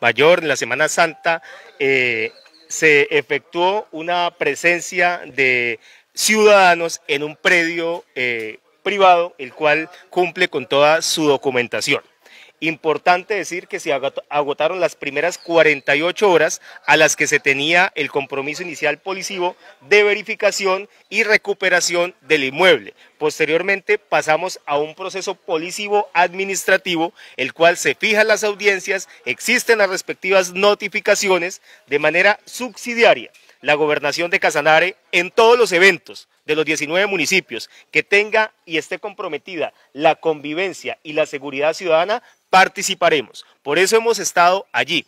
Mayor, en la Semana Santa, eh, se efectuó una presencia de ciudadanos en un predio eh, privado, el cual cumple con toda su documentación. Importante decir que se agotaron las primeras 48 horas a las que se tenía el compromiso inicial policivo de verificación y recuperación del inmueble. Posteriormente pasamos a un proceso policivo administrativo, el cual se fijan las audiencias, existen las respectivas notificaciones de manera subsidiaria. La gobernación de Casanare en todos los eventos de los 19 municipios que tenga y esté comprometida la convivencia y la seguridad ciudadana participaremos. Por eso hemos estado allí,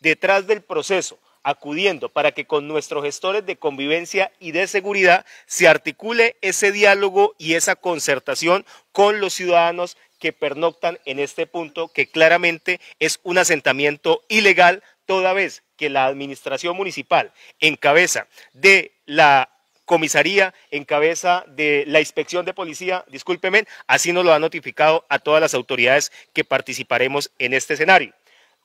detrás del proceso, acudiendo para que con nuestros gestores de convivencia y de seguridad se articule ese diálogo y esa concertación con los ciudadanos que pernoctan en este punto, que claramente es un asentamiento ilegal, toda vez que la administración municipal, en cabeza de la comisaría en cabeza de la inspección de policía, discúlpeme, así nos lo ha notificado a todas las autoridades que participaremos en este escenario.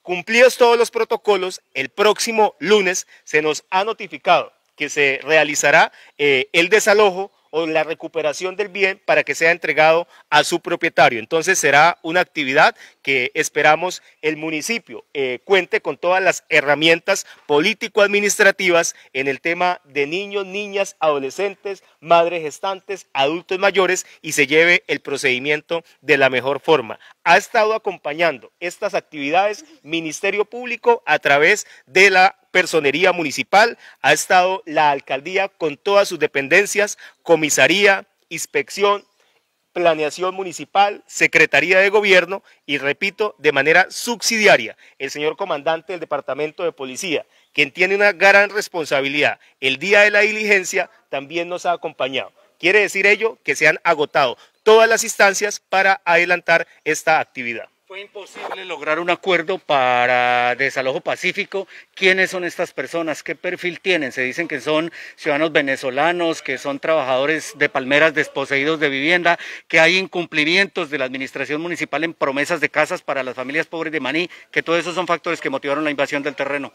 Cumplidos todos los protocolos, el próximo lunes se nos ha notificado que se realizará eh, el desalojo o la recuperación del bien para que sea entregado a su propietario. Entonces será una actividad que esperamos el municipio eh, cuente con todas las herramientas político-administrativas en el tema de niños, niñas, adolescentes, madres gestantes, adultos mayores y se lleve el procedimiento de la mejor forma. Ha estado acompañando estas actividades Ministerio Público a través de la personería municipal ha estado la alcaldía con todas sus dependencias, comisaría, inspección, planeación municipal, secretaría de gobierno y repito, de manera subsidiaria, el señor comandante del departamento de policía, quien tiene una gran responsabilidad. El día de la diligencia también nos ha acompañado. Quiere decir ello que se han agotado todas las instancias para adelantar esta actividad. Fue imposible lograr un acuerdo para desalojo pacífico. ¿Quiénes son estas personas? ¿Qué perfil tienen? Se dicen que son ciudadanos venezolanos, que son trabajadores de palmeras desposeídos de vivienda, que hay incumplimientos de la administración municipal en promesas de casas para las familias pobres de Maní, que todos esos son factores que motivaron la invasión del terreno.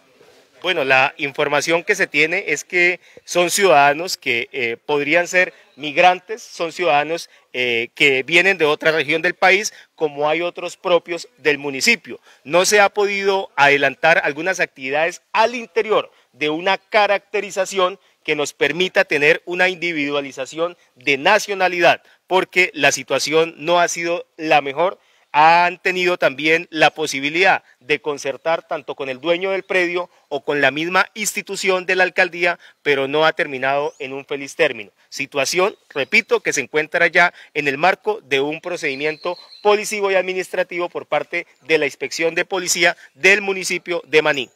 Bueno, la información que se tiene es que son ciudadanos que eh, podrían ser migrantes, son ciudadanos eh, que vienen de otra región del país, como hay otros propios del municipio. No se ha podido adelantar algunas actividades al interior de una caracterización que nos permita tener una individualización de nacionalidad, porque la situación no ha sido la mejor han tenido también la posibilidad de concertar tanto con el dueño del predio o con la misma institución de la alcaldía, pero no ha terminado en un feliz término. Situación, repito, que se encuentra ya en el marco de un procedimiento policivo y administrativo por parte de la inspección de policía del municipio de Maní.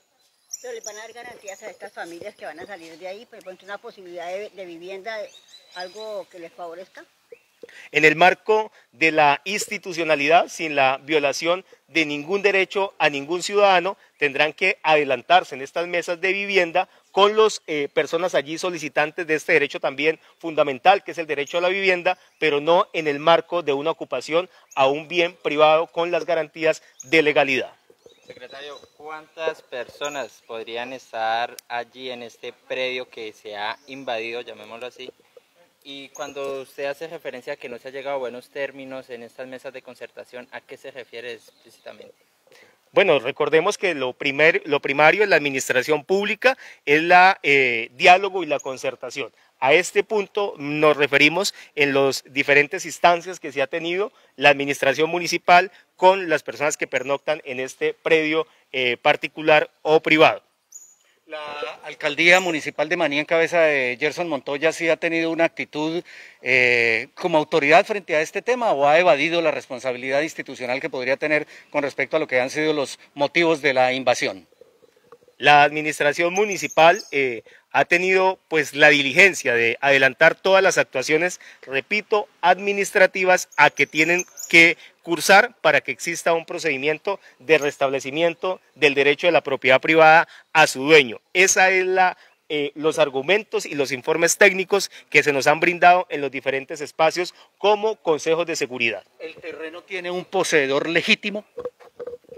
Pero van a dar garantías a estas familias que van a salir de ahí, una posibilidad de vivienda, algo que les favorezca en el marco de la institucionalidad, sin la violación de ningún derecho a ningún ciudadano, tendrán que adelantarse en estas mesas de vivienda con las eh, personas allí solicitantes de este derecho también fundamental, que es el derecho a la vivienda, pero no en el marco de una ocupación a un bien privado con las garantías de legalidad. Secretario, ¿cuántas personas podrían estar allí en este predio que se ha invadido, llamémoslo así, y cuando usted hace referencia a que no se ha llegado a buenos términos en estas mesas de concertación, ¿a qué se refiere explícitamente? Bueno, recordemos que lo, primer, lo primario en la administración pública es el eh, diálogo y la concertación. A este punto nos referimos en las diferentes instancias que se ha tenido la administración municipal con las personas que pernoctan en este predio eh, particular o privado. La alcaldía municipal de Maní en cabeza de Gerson Montoya sí ha tenido una actitud eh, como autoridad frente a este tema o ha evadido la responsabilidad institucional que podría tener con respecto a lo que han sido los motivos de la invasión. La administración municipal eh, ha tenido pues la diligencia de adelantar todas las actuaciones, repito, administrativas a que tienen que cursar para que exista un procedimiento de restablecimiento del derecho de la propiedad privada a su dueño. Esa es eh, los argumentos y los informes técnicos que se nos han brindado en los diferentes espacios como consejos de seguridad. ¿El terreno tiene un poseedor legítimo?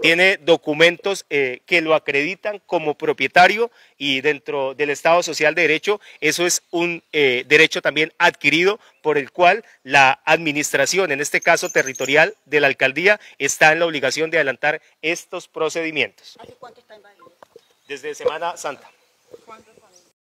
tiene documentos eh, que lo acreditan como propietario y dentro del Estado Social de Derecho eso es un eh, derecho también adquirido por el cual la administración, en este caso territorial de la alcaldía, está en la obligación de adelantar estos procedimientos. ¿Hace cuánto está Desde Semana Santa.